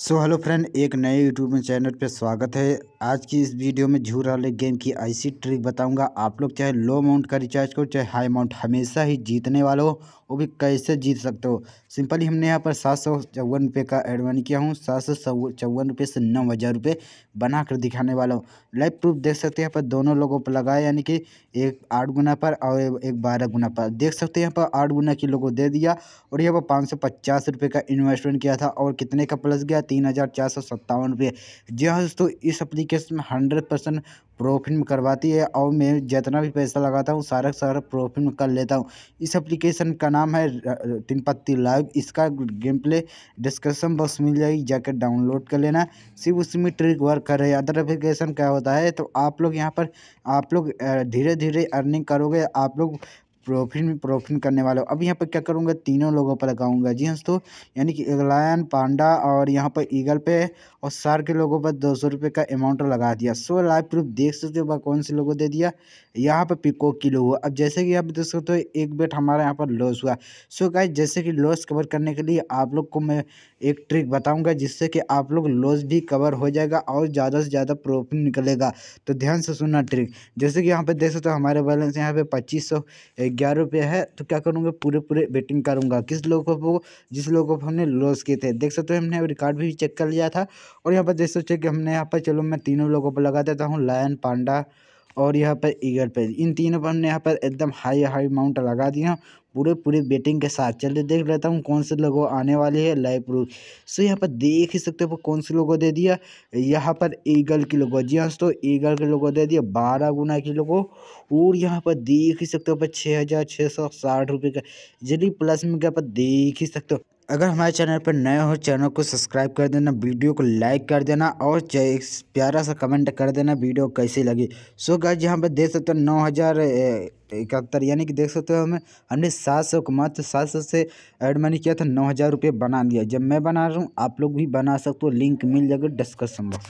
so hello friend एक नए YouTube channel पे स्वागत है आज की इस वीडियो में झूर वाले गेम की ऐसी ट्रिक बताऊंगा आप लोग चाहे लो अमाउंट का रिचार्ज करो चाहे हाई अमाउंट हमेशा ही जीतने वाले हो वो भी कैसे जीत सकते हो सिंपली हमने यहाँ पर सात सौ चौवन रुपये का एडवान किया हूँ सात सौ चौवन रुपये से नौ हज़ार रुपये बना कर दिखाने वाला हूँ लाइव प्रूफ देख सकते हैं यहाँ पर दोनों लोगों पर लगाया यानी कि एक आठ गुना पर और एक बारह गुना पर देख सकते हैं यहाँ पर आठ गुना की लोगों दे दिया और यहाँ पर पाँच सौ पचास रुपये का इन्वेस्टमेंट किया था और कितने का प्लस गया तीन हज़ार चार सौ सत्तावन रुपये जी हाँ दोस्तों इस एप्लीकेशन में हंड्रेड परसेंट प्रॉफिट में करवाती है और मैं जितना भी पैसा लगाता हूँ सारा सारा प्रॉफिट में कर लेता हूँ इस एप्लीकेशन का नाम है तीन पत्ती लाइव इसका गेम प्ले डिस्क्रिप्शन बॉक्स मिल जाएगी जाकर डाउनलोड कर लेना सिर्फ उसी में ट्रिक वर्क कर रहे अदर एप्लीकेशन क्या होता है तो आप लोग यहाँ पर आप लोग धीरे धीरे अर्निंग करोगे आप लोग प्रोफिन में प्रोफिन करने वाले हो अब यहाँ पर क्या करूँगा तीनों लोगों पर लगाऊंगा जी तो यानी कि लायन पांडा और यहाँ पर ईगल पे और सार के लोगों पर दो सौ रुपये का अमाउंट लगा दिया सो लाइव प्रूफ देख सकते हो कौन से लोगों दे दिया यहाँ पर पिकॉक की लोगो अब जैसे कि आप देख सकते हो एक बेट हमारा यहाँ पर लॉस हुआ सो गाइज जैसे कि लॉस कवर करने के लिए आप लोग को मैं एक ट्रिक बताऊँगा जिससे कि आप लोग लॉस भी कवर हो जाएगा और ज़्यादा से ज़्यादा प्रोफिन निकलेगा तो ध्यान से सुनना ट्रिक जैसे कि यहाँ पर देख सकते हो हमारे बैलेंस यहाँ पर पच्चीस सौ ग्यारह रुपये है तो क्या करूँगा पूरे पूरे बेटिंग करूँगा किस लोगों को जिस लोगों को हमने लॉस किए थे देख सकते हो हमने रिकॉर्ड भी चेक कर लिया था और यहाँ पर देख सकते हो कि हमने यहाँ पर चलो मैं तीनों लोगों पर लगा देता हूँ लायन पांडा और यहाँ पर ईगल पे इन तीनों पर हमने यहाँ पर एकदम हाई हाई अमाउंट लगा दिया पूरे पूरे बेटिंग के साथ चलिए देख लेता हूँ कौन से लोगों आने वाले हैं लाइव प्रूफ सो यहाँ पर देख ही सकते हो कौन से लोगों दे दिया यहाँ पर ईगल के लोगों जी हाँ दोस्तों ईगल के लोगों दे दिया बारह गुना के लोगों और यहाँ पर देख ही सकते हो पर छः हज़ार छः सौ साठ रुपये का जल्दी प्लस में क्या पर देख ही सकते हो अगर हमारे चैनल पर नए हो चैनल को सब्सक्राइब कर देना वीडियो को लाइक कर देना और प्यारा सा कमेंट कर देना वीडियो कैसी लगी सो गाइज यहाँ पर देख सकते हो नौ हज़ार इकहत्तर यानी कि देख सकते हो हमें हमने सात सौ को तो मात्र सात सौ से एड मनी किया था नौ हज़ार रुपये बना लिया जब मैं बना रहा हूँ आप लोग भी बना सकते हो लिंक मिल जाएगा डिस्कशन बॉक्स